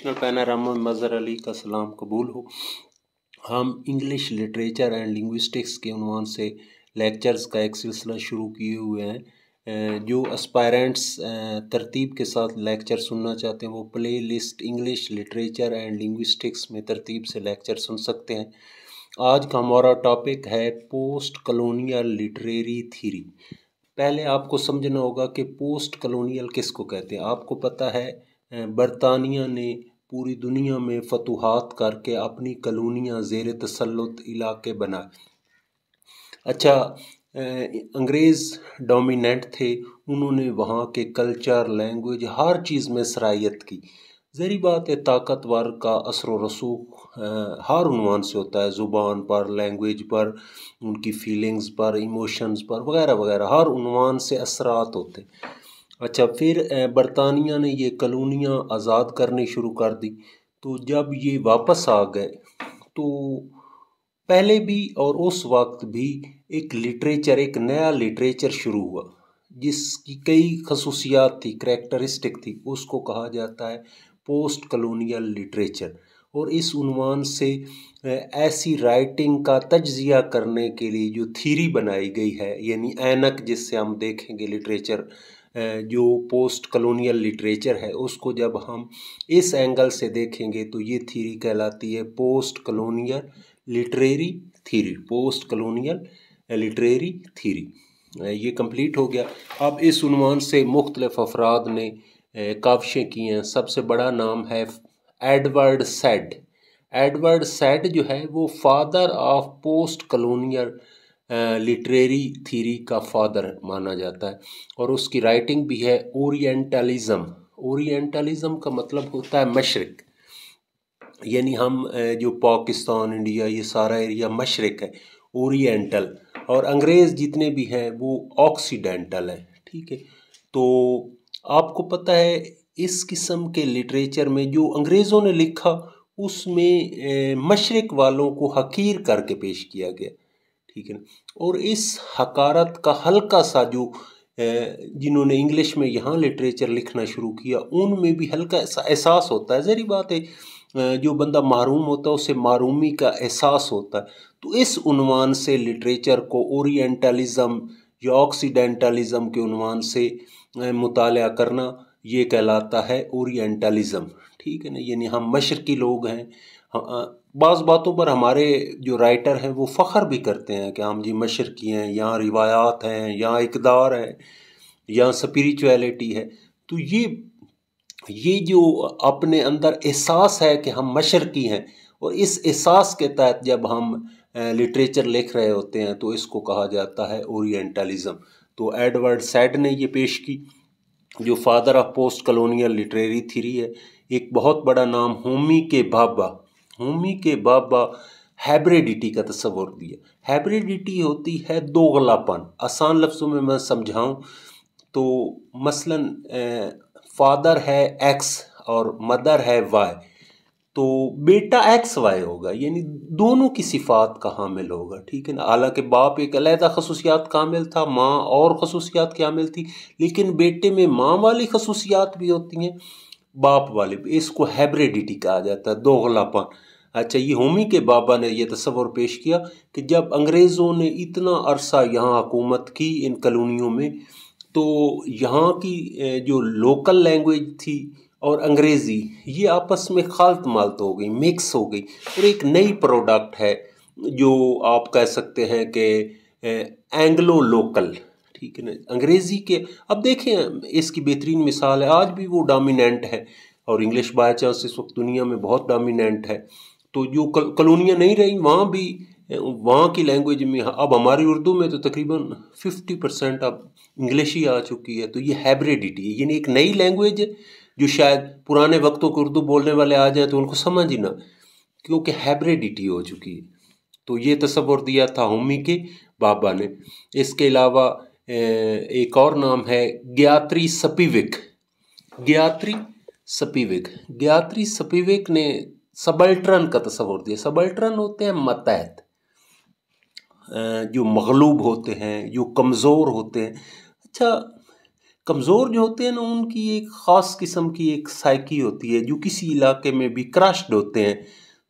पैनारामा मज़र अली का सलाम कबूल हो हम इंग्लिश लिटरेचर एंड लिंग्विस्टिक्स के उनवान से लेक्चर्स का एक सिलसिला शुरू किए हुए हैं जो एस्पायरेंट्स तरतीब के साथ लेक्चर सुनना चाहते हैं वो playlist English literature and linguistics में तरतीब से लेक्चर सुन सकते हैं आज का हमारा टॉपिक है पोस्ट कलोनियल लिटरेरी थीरी पहले आपको समझना होगा कि पोस्ट कलोनियल किसको कहते हैं आपको पता है बरतानिया ने पूरी दुनिया में फतूहत करके अपनी कलोनियाँ ज़ेर तसलत इलाके बनाए अच्छा अंग्रेज़ डोमिनेंट थे उन्होंने वहाँ के कल्चर लैंग्वेज हर चीज़ में सराहियत की जहरी बात है ताकतवर का असर रसूख हर उनवान से होता है ज़ुबान पर लैंग्वेज पर उनकी फीलिंग्स पर इमोशंस पर वगैरह वगैरह हर उनवान से असरात होते हैं अच्छा फिर बरतानिया ने ये कलोनियाँ आज़ाद करनी शुरू कर दी तो जब ये वापस आ गए तो पहले भी और उस वक्त भी एक लिटरेचर एक नया लिटरेचर शुरू हुआ जिसकी कई खसूसियात थी करेक्टरिस्टिक थी उसको कहा जाता है पोस्ट कलोनियल लिटरेचर और इस उनवान से ऐसी राइटिंग का तजिया करने के लिए जो थीरी बनाई गई है यानी ऐनक जिससे हम देखेंगे लिटरेचर जो पोस्ट कलोनियल लिटरेचर है उसको जब हम इस एंगल से देखेंगे तो ये थीरी कहलाती है post colonial literary theory post colonial literary theory ये कंप्लीट हो गया अब इस उनवान से मुख्तलिफ अफराद ने काविशें की हैं सबसे बड़ा नाम है एडवर्ड सेड एडवर्ड सेड जो है वो father of post colonial literary theory का फादर माना जाता है और उसकी राइटिंग भी है औरटलिज़म ओरिएंटलिज़म का मतलब होता है मशरक़ यानी हम जो पाकिस्तान इंडिया ये सारा एरिया मशरक़ है ओरिएंटल और अंग्रेज़ जितने भी हैं वो ऑक्सीडेंटल हैं ठीक है तो आपको पता है इस किस्म के लिटरेचर में जो अंग्रेज़ों ने लिखा उसमें मशरक़ वालों को हकीर करके पेश किया गया ठीक है और इस हकारत का हल्का सा जो जिन्होंने इंग्लिश में यहाँ लिटरेचर लिखना शुरू किया उनमें भी हल्का ऐसा एहसास होता है जहरी बात है जो बंदा महरूम होता है उसे मरूमी का एहसास होता है तो इस उनवान से लिटरेचर को ओरिएंटलिज़म या ऑक्सीडेंटलिज़म के उनवान से मुताल करना ये कहलाता है ओरिएंटलिज़म ठीक है ना यानी हम मशरकी लोग हैं हाँ, बाज़ बातों पर हमारे जो राइटर हैं वो फ़ख्र भी करते हैं कि हम हाँ जी मशरक़ी हैं यहाँ रिवायात हैं यहाँ इकदार है यहाँ स्परिचुअलिटी है तो ये ये जो अपने अंदर एहसास है कि हम मशरक़ी हैं और इस एहसास के तहत जब हम लिटरेचर लिख रहे होते हैं तो इसको कहा जाता है ओरिएंटलिज़म तो एडवर्ड सैड ने ये पेश की जो father of post colonial literary theory है एक बहुत बड़ा नाम होमी के भाबा होमी के बाबा हैब्रिडिटी का तस्वर दिया हैब्रिडिटी होती है दोगलापन आसान लफ्ज़ों में मैं समझाऊं तो मसलन फादर है एक्स और मदर है वाई तो बेटा एक्स वाई होगा यानी दोनों की सिफात का हामिल होगा ठीक है ना हालांकि बाप एक अलहदा खसूसियात का हामिल था माँ और खसूसियात की हामिल थी लेकिन बेटे में माँ वाली खसूसियात भी होती हैं बाप वाले इसको हैब्रिडिटी कहा जाता है दोगलापन अच्छा ये होमी के बाबा ने यह तस्वर पेश किया कि जब अंग्रेज़ों ने इतना अरसा यहाँ हुकूमत की इन कलोनीों में तो यहाँ की जो लोकल लैंग्वेज थी और अंग्रेज़ी ये आपस में खालत मालत तो हो गई मिक्स हो गई और एक नई प्रोडक्ट है जो आप कह सकते हैं कि एंग्लो लोकल ठीक है ना अंग्रेज़ी के अब देखें इसकी बेहतरीन मिसाल है आज भी वो डोमिनेंट है और इंग्लिश बाई चांस इस वक्त दुनिया में बहुत डोमिनेंट है तो जो कल, कलोनियाँ नहीं रही वहाँ भी वहाँ की लैंग्वेज में हाँ, अब हमारी उर्दू में तो तकरीबन फिफ्टी परसेंट अब इंग्लिश ही आ चुकी है तो ये हैब्रिडिटी है यानी एक नई लैंग्वेज जो शायद पुराने वक्तों को उर्दू बोलने वाले आ जाए तो उनको समझ ही ना क्योंकि हैब्रिडिटी हो चुकी है तो ये तस्वुर दिया था होमी के बाबा ने इसके अलावा एक और नाम है ग्यात्री सपीविक ग्यात्री सपीविक ग्यात्री सपीविक ने सबल्ट्रन का तस्वर दिया सबल्ट्रन होते हैं मतहत जो मगलूब होते हैं जो कमज़ोर होते हैं अच्छा कमज़ोर जो होते हैं ना उनकी एक ख़ास किस्म की एक साइकी होती है जो किसी इलाके में भी क्रश्ड होते हैं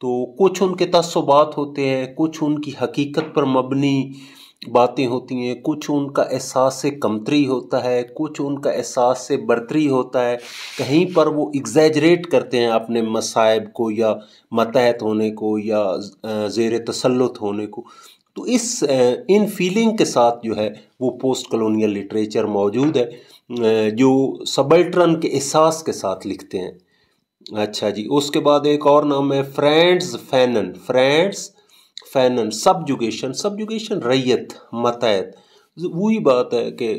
तो कुछ उनके तसबात होते हैं कुछ उनकी हकीकत पर मबनी बातें होती हैं कुछ उनका एहसास से कमतरी होता है कुछ उनका एहसास से बढ़तरी होता है कहीं पर वो एग्जैजरेट करते हैं अपने मसायब को या मतहत होने को या ज़ेर तसलुत होने को तो इस इन फीलिंग के साथ जो है वो पोस्ट कलोनियल लिटरेचर मौजूद है जो सबल्ट्रन के एहसास के साथ लिखते हैं अच्छा जी उसके बाद एक और नाम है Frantz Fanon Frantz Fanon subjugation subjugation रैयत मतहत वही बात है कि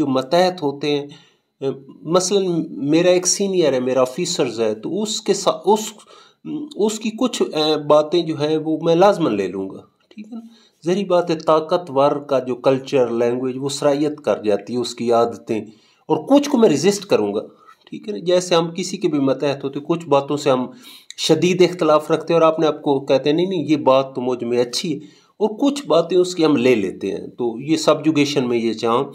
जो मतहत होते हैं मसलन मेरा एक सीनियर है मेरा ऑफिसर्स है तो उसके साथ उस उसकी कुछ बातें जो है वो मैं लाजमन ले लूँगा ठीक है ना जहरी बात है ताकतवर का जो कल्चर लैंग्वेज वो सरायत कर जाती है उसकी आदतें और कुछ को मैं रिजिस्ट करूँगा ठीक है ना जैसे हम किसी के भी मतहत होते कुछ बातों से हम शदीद इख्तलाफ रखते हैं और आपने आपको कहते हैं नहीं नहीं ये बात तो मुझ में अच्छी है और कुछ बातें उसकी हम ले लेते हैं तो ये सब्जुगेशन में ये जहाँ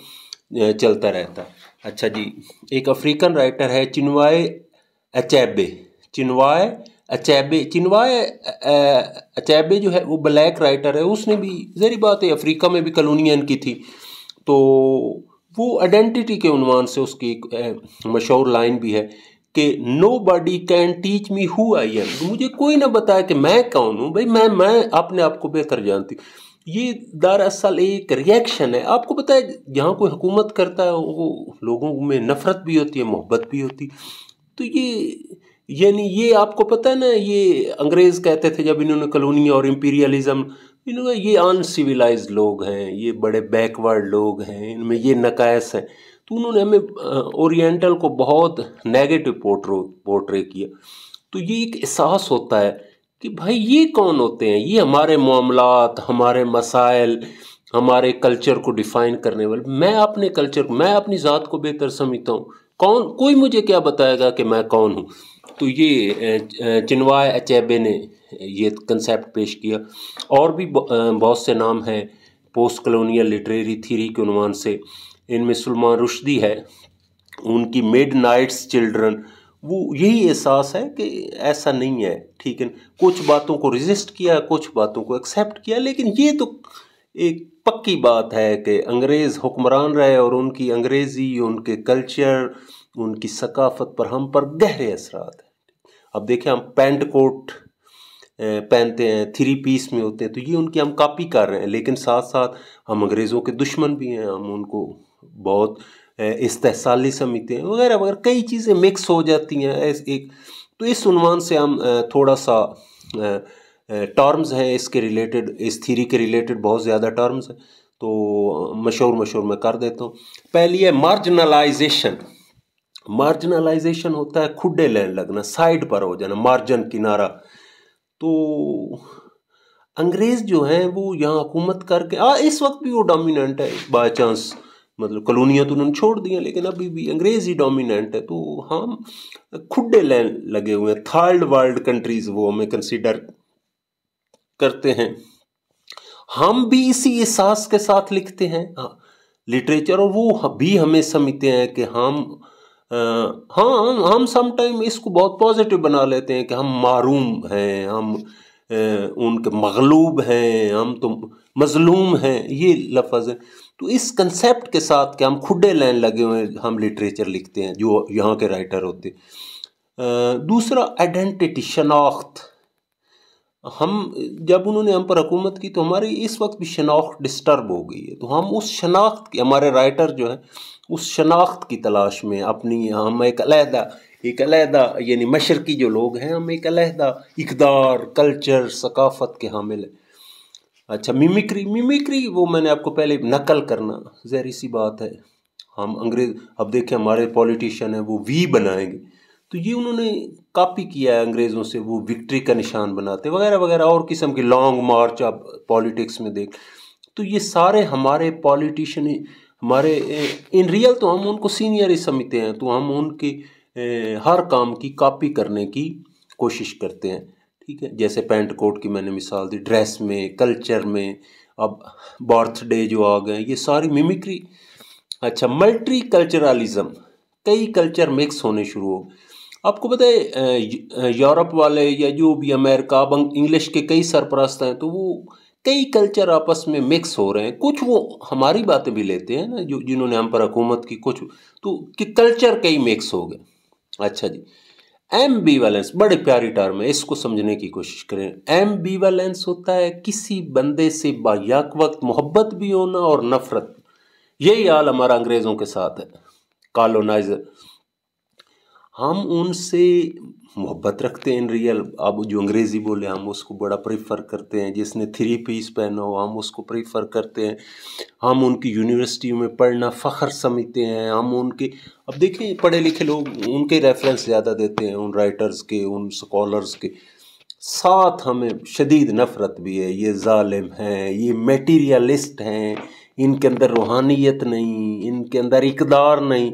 चलता रहता है अच्छा जी एक अफ्रीकन राइटर है चिनवाए अचैबे चिनवाए अचैबे चिनवाए अचैबे जो है वो ब्लैक राइटर है उसने भी जहरी बात है अफ्रीका में भी कलोनियन की थी तो वो आइडेंटिटी के उनवान से उसकी एक मशहूर लाइन भी है कि nobody can teach me who I am मुझे कोई ना बताए कि मैं कौन हूँ भाई मैं मैं अपने आप को बेहतर जानती ये दरअसल एक रिएक्शन है आपको पता है जहाँ कोई हुकूमत करता है वो लोगों में नफ़रत भी होती है मोहब्बत भी होती तो ये यानी ये आपको पता है ना ये अंग्रेज़ कहते थे जब इन्होंने कलोनी और इम्पीरियलिज्म इन्होंने ये अनसिविलाइज लोग हैं ये बड़े बैकवर्ड लोग हैं इनमें ये नकायस हैं तो उन्होंने हमें ओरिएंटल को बहुत नेगेटिव पोर्ट्रो पोर्ट्रे किया तो ये एक एहसास होता है कि भाई ये कौन होते हैं ये हमारे मामला हमारे मसाइल हमारे कल्चर को डिफाइन करने वाले मैं अपने कल्चर मैं अपनी ज़ात को बेहतर समझता हूँ कौन कोई मुझे क्या बताएगा कि मैं कौन हूँ तो ये चिनवा अचैबे ने ये कंसेप्ट पेश किया और भी बहुत से नाम हैं पोस्ट कलोनियल लिटरेरी थीरी के अनुमान से इनमें सलमान रुशदी है उनकी मिड नाइट्स चिल्ड्रन वो यही एहसास है कि ऐसा नहीं है ठीक है कुछ बातों को रजिस्ट किया कुछ बातों को एक्सेप्ट किया लेकिन ये तो एक पक्की बात है कि अंग्रेज़ हुक्मरान रहे और उनकी अंग्रेज़ी उनके कल्चर उनकी सकाफत पर हम पर गहरे असरात हैं अब देखें हम पैंट कोट पहनते हैं थ्री पीस में होते हैं तो ये उनकी हम कापी कर रहे हैं लेकिन साथ साथ हम अंग्रेज़ों के दुश्मन भी हैं हम उनको बहुत इस्तेसाली समितियाँ वगैरह वगैरह कई चीज़ें मिक्स हो जाती हैं एक तो इस इसवान से हम थोड़ा सा टर्म्स हैं इसके रिलेटेड इस थीरी के रिलेटेड बहुत ज़्यादा टर्म्स हैं तो मशहूर मशहूर मैं कर देता हूँ पहली है मार्जनलाइजेशन मार्जनलाइजेशन होता है खुडे लेन लगना साइड पर हो जाना मार्जन किनारा तो अंग्रेज़ जो हैं वो यहाँ हुकूमत करके आ इस वक्त भी वो डोमिनेंट है बाई चांस मतलब कॉलोनियाँ तो उन्होंने छोड़ दी लेकिन अभी भी अंग्रेज़ ही डोमिनेंट है तो हम खुडे लगे हुए हैं थर्ड वर्ल्ड कंट्रीज़ वो हमें कंसिडर करते हैं हम भी इसी एहसास के साथ लिखते हैं लिटरेचर हाँ, और वो भी हमें समझते हैं कि हम आ, हाँ हम समटाइम इसको बहुत पॉजिटिव बना लेते हैं कि हम मारूम हैं हम उनके मगलूब हैं हम तो मज़लूम हैं ये लफज है तो इस कंसेप्ट के साथ कि हम खुडे लाइन लगे हुए हम लिटरेचर लिखते हैं जो यहाँ के राइटर होते दूसरा आइडेंटिटी शनाख्त हम जब उन्होंने हम पर हुकूमत की तो हमारी इस वक्त भी शनाख्त डिस्टर्ब हो गई है तो हम उस शनाख्त की हमारे राइटर जो है उस शनाख्त की तलाश में अपनी हम एक अलहदा एक अलहदा यानी मशरकी जो लोग हैं हम एक अलहदा इकदार कल्चर सकाफत के हामिल हैं अच्छा मिमिक्री मिमिक्री वो मैंने आपको पहले नकल करना जहरी सी बात है हम अंग्रेज अब देखें हमारे पॉलिटिशियन हैं वो वी बनाएंगे तो ये उन्होंने कॉपी किया है अंग्रेज़ों से वो विक्ट्री का निशान बनाते वगैरह वगैरह और किस्म के लॉन्ग मार्च आप पॉलिटिक्स में देख तो ये सारे हमारे पॉलिटिशियन हमारे इन रियल तो हम उनको सीनियर ही समझते हैं तो हम उनके हर काम की कापी करने की कोशिश करते हैं ठीक है जैसे पैंट कोट की मैंने मिसाल दी ड्रेस में कल्चर में अब बर्थडे जो आ गए ये सारी मिमिक्री अच्छा मल्टी कल्चरलिज़म कई कल्चर मिक्स होने शुरू हो आपको पता है यूरोप वाले या जो भी अमेरिका अब इंग्लिश के कई सरपरस्त हैं तो वो कई कल्चर आपस में मिक्स हो रहे हैं कुछ वो हमारी बातें भी लेते हैं ना जो जिन्होंने हम पर हुकूमत की कुछ तो कि कल्चर कई मिक्स हो गए अच्छा जी एम वैलेंस बड़े प्यारी टर्म है इसको समझने की कोशिश करें एम वैलेंस होता है किसी बंदे से बायाक वक्त मोहब्बत भी होना और नफरत यही हाल हमारा अंग्रेज़ों के साथ है कॉलोनाइजर हम उनसे मोहब्बत रखते हैं इन रियल अब जो अंग्रेज़ी बोले हम उसको बड़ा प्रेफर करते हैं जिसने थ्री पीस पहना हो हम उसको प्रेफर करते हैं हम उनकी यूनिवर्सिटी में पढ़ना फ़ख्र समझते हैं हम उनके अब देखें पढ़े लिखे लोग उनके रेफरेंस ज़्यादा देते हैं उन राइटर्स के उन स्कॉलर्स के साथ हमें शदीद नफ़रत भी है ये ालिम हैं ये मटीरियलिस्ट हैं इनके अंदर रूहानियत नहीं इनके अंदर इकदार नहीं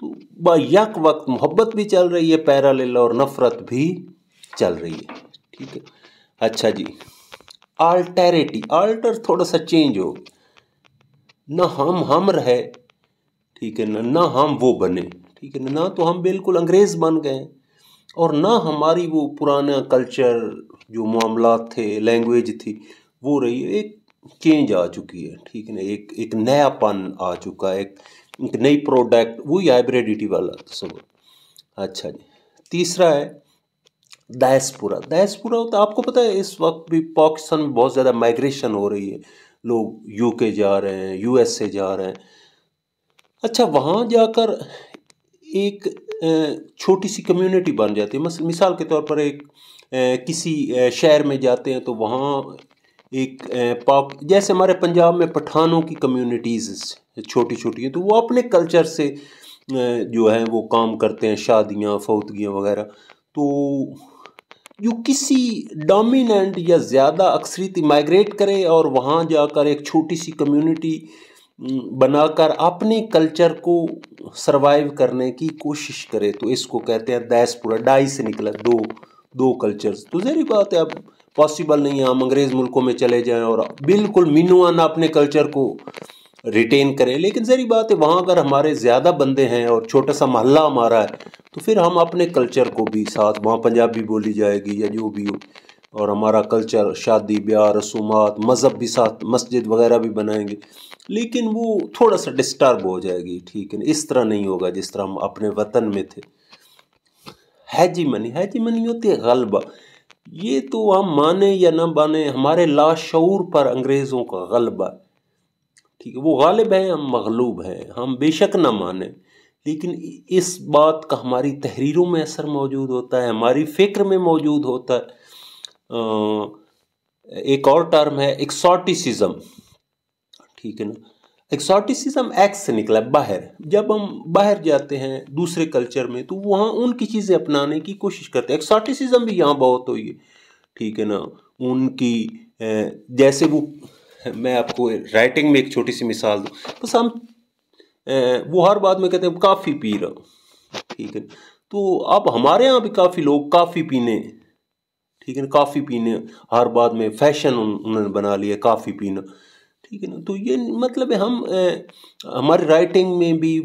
तो यक वक्त मोहब्बत भी चल रही है पैरल और नफ़रत भी चल रही है ठीक है अच्छा जी आल्टरिटी आल्टर थोड़ा सा चेंज हो ना हम हम रहे ठीक है ना ना हम वो बने ठीक है ना तो हम बिल्कुल अंग्रेज़ बन गए और ना हमारी वो पुराना कल्चर जो मामला थे लैंग्वेज थी वो रही एक चेंज आ चुकी है ठीक है ना एक एक नयापन आ चुका है एक एक नई प्रोडक्ट वही हाइब्रिडिटी वाला सब अच्छा जी तीसरा है दहसपुरा दहसपुरा होता आपको पता है इस वक्त भी पाकिस्तान में बहुत ज़्यादा माइग्रेशन हो रही है लोग यूके जा रहे हैं यूएसए जा रहे हैं अच्छा वहाँ जाकर एक छोटी सी कम्युनिटी बन जाती है मिसाल के तौर पर एक किसी शहर में जाते हैं तो वहाँ एक पाप जैसे हमारे पंजाब में पठानों की कम्युनिटीज़ छोटी छोटी हैं तो वो अपने कल्चर से जो है वो काम करते हैं शादियाँ फौतगियाँ वगैरह तो जो किसी डोमिनेंट या ज़्यादा अक्सरीत माइग्रेट करे और वहाँ जाकर एक छोटी सी कम्युनिटी बनाकर अपने कल्चर को सरवाइव करने की कोशिश करे तो इसको कहते हैं दैसपुरा डाई से निकला दो दो कल्चर्स तो जहरी बात है अब पॉसिबल नहीं है हम अंग्रेज मुल्कों में चले जाएं और बिल्कुल मीनुआना अपने कल्चर को रिटेन करें लेकिन जरी बात है वहाँ अगर हमारे ज़्यादा बंदे हैं और छोटा सा महल्ला हमारा है तो फिर हम अपने कल्चर को भी साथ वहाँ पंजाबी बोली जाएगी या जो भी हो और हमारा कल्चर शादी ब्याह रसूमात मज़हब भी साथ मस्जिद वगैरह भी बनाएंगे लेकिन वो थोड़ा सा डिस्टर्ब हो जाएगी ठीक है इस तरह नहीं होगा जिस तरह हम अपने वतन में थे हैजी मनी हैजी मनी होती है गलबा ये तो हम माने या ना माने हमारे लाशूर पर अंग्रेज़ों का गलबा ठीक है वो गालिब है हम मगलूब हैं हम बेशक ना माने लेकिन इस बात का हमारी तहरीरों में असर मौजूद होता है हमारी फ़िक्र में मौजूद होता है एक और टर्म है एक्सॉटिसिज्म ठीक है ना एक्सॉटिसिज्म एक्स से निकला बाहर जब हम बाहर जाते हैं दूसरे कल्चर में तो वहाँ उनकी चीज़ें अपनाने की कोशिश करते हैं एक्सॉटिसिज्म भी यहाँ बहुत हुई है ठीक है ना उनकी जैसे वो मैं आपको राइटिंग में एक छोटी सी मिसाल दूँ बस हम वो हर बात में कहते हैं काफ़ी पी रहा हूँ ठीक है तो अब हमारे यहाँ भी काफ़ी लोग काफ़ी पीने ठीक है ना काफ़ी पीने हर बात में फैशन उन्होंने बना लिया काफ़ी पीना ठीक है ना तो ये मतलब हम हमारी राइटिंग में भी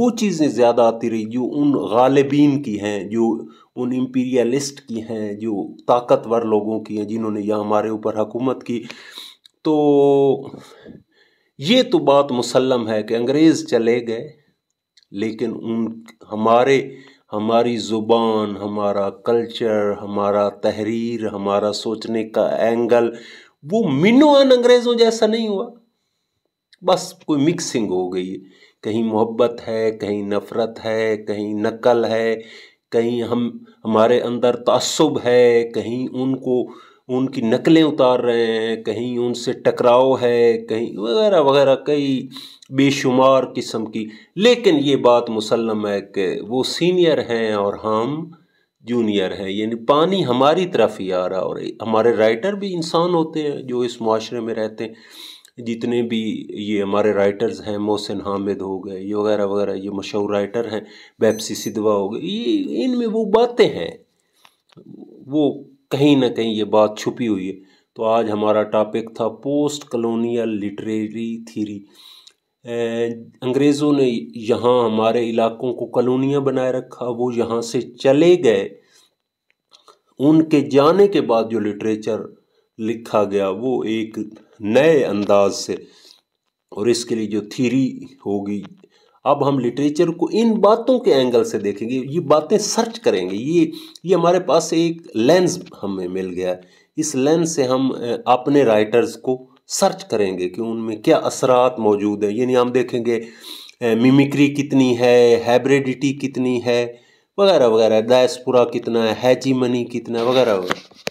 वो चीज़ें ज़्यादा आती रही जो उन गालिबीन की हैं जो उन इम्पीरियलिस्ट की हैं जो ताकतवर लोगों की हैं जिन्होंने यह हमारे ऊपर हुकूमत की तो ये तो बात मुसलम है कि अंग्रेज़ चले गए लेकिन उन हमारे हमारी ज़ुबान हमारा कल्चर हमारा तहरीर हमारा सोचने का एंगल वो मिनोअन अंग्रेज़ों जैसा नहीं हुआ बस कोई मिक्सिंग हो गई है कहीं मोहब्बत है कहीं नफ़रत है कहीं नकल है कहीं हम हमारे अंदर तसब है कहीं उनको उनकी नकलें उतार रहे हैं कहीं उनसे टकराव है कहीं वगैरह वगैरह कई बेशुमार किस्म की लेकिन ये बात मुसलम है कि वो सीनियर हैं और हम जूनियर है यानी पानी हमारी तरफ ही आ रहा और हमारे राइटर भी इंसान होते हैं जो इस माशरे में रहते हैं जितने भी ये हमारे राइटर्स हैं मोहसिन हामिद हो गए ये वगैरह वगैरह ये मशहूर राइटर हैं बेपसी सिदवा हो गए ये इनमें वो बातें हैं वो कहीं ना कहीं ये बात छुपी हुई है तो आज हमारा टॉपिक था पोस्ट कलोनियल लिटरेरी थीरी अंग्रेज़ों ने यहाँ हमारे इलाकों को कलोनियाँ बनाए रखा वो यहाँ से चले गए उनके जाने के बाद जो लिटरेचर लिखा गया वो एक नए अंदाज से और इसके लिए जो थीरी होगी अब हम लिटरेचर को इन बातों के एंगल से देखेंगे ये बातें सर्च करेंगे ये ये हमारे पास एक लेंस हमें मिल गया इस लेंस से हम अपने राइटर्स को सर्च करेंगे कि उनमें क्या असरात मौजूद हैं यानी हम देखेंगे मिमिक्री कितनी है हैब्रिडिटी कितनी है वगैरह वगैरह डायस्पुरा कितना है हैजी मनी कितना है वगैरह वगैरह